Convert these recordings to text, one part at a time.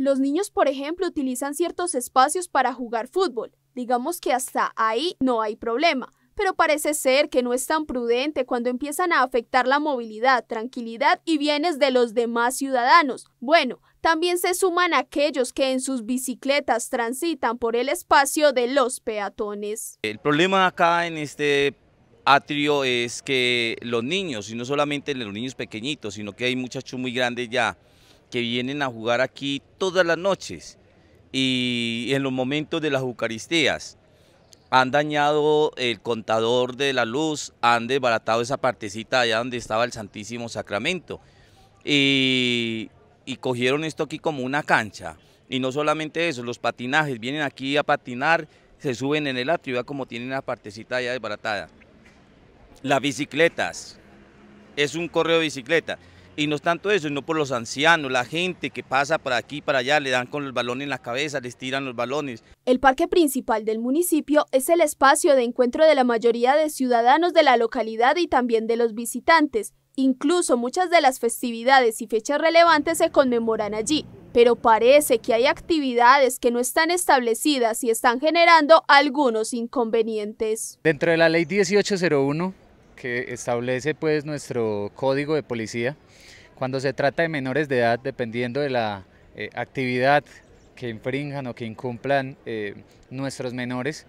Los niños, por ejemplo, utilizan ciertos espacios para jugar fútbol. Digamos que hasta ahí no hay problema, pero parece ser que no es tan prudente cuando empiezan a afectar la movilidad, tranquilidad y bienes de los demás ciudadanos. Bueno, también se suman aquellos que en sus bicicletas transitan por el espacio de los peatones. El problema acá en este atrio es que los niños, y no solamente los niños pequeñitos, sino que hay muchachos muy grandes ya, que vienen a jugar aquí todas las noches y en los momentos de las Eucaristías. Han dañado el contador de la luz, han desbaratado esa partecita allá donde estaba el Santísimo Sacramento. Y, cogieron esto aquí como una cancha. Y no solamente eso, los patinajes, vienen aquí a patinar, se suben en el atrio, ya como tienen la partecita allá desbaratada. Las bicicletas, es un correo de bicicleta. Y no es tanto eso, sino por los ancianos, la gente que pasa para aquí para allá, le dan con el balón en la cabeza, les tiran los balones. El parque principal del municipio es el espacio de encuentro de la mayoría de ciudadanos de la localidad y también de los visitantes. Incluso muchas de las festividades y fechas relevantes se conmemoran allí, pero parece que hay actividades que no están establecidas y están generando algunos inconvenientes. Dentro de la ley 1801 que establece pues nuestro código de policía. Cuando se trata de menores de edad, dependiendo de la eh, actividad que infrinjan o que incumplan eh, nuestros menores,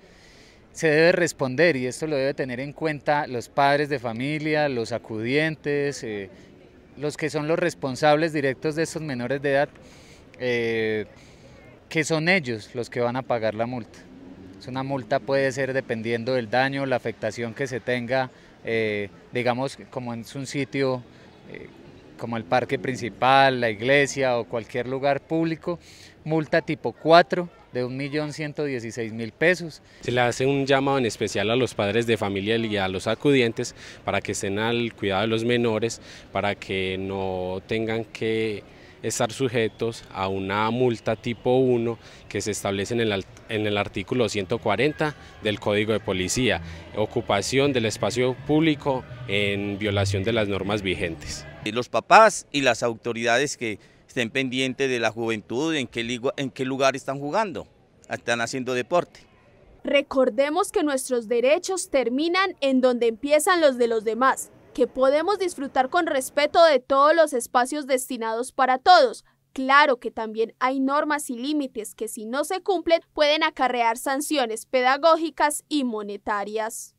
se debe responder y esto lo debe tener en cuenta los padres de familia, los acudientes, eh, los que son los responsables directos de estos menores de edad, que son ellos los que van a pagar la multa. Es una multa puede ser dependiendo del daño, la afectación que se tenga eh, digamos, como es un sitio eh, como el parque principal, la iglesia o cualquier lugar público, multa tipo 4 de 1.116.000 pesos. Se le hace un llamado en especial a los padres de familia y a los acudientes para que estén al cuidado de los menores, para que no tengan que estar sujetos a una multa tipo 1 que se establece en el, artículo 140 del Código de Policía, ocupación del espacio público en violación de las normas vigentes. Eh, los papás y las autoridades que estén pendientes de la juventud, en en qué lugar están jugando, están haciendo deporte. Recordemos que nuestros derechos terminan en donde empiezan los de los demás que podemos disfrutar con respeto de todos los espacios destinados para todos. Claro que también hay normas y límites que si no se cumplen pueden acarrear sanciones pedagógicas y monetarias.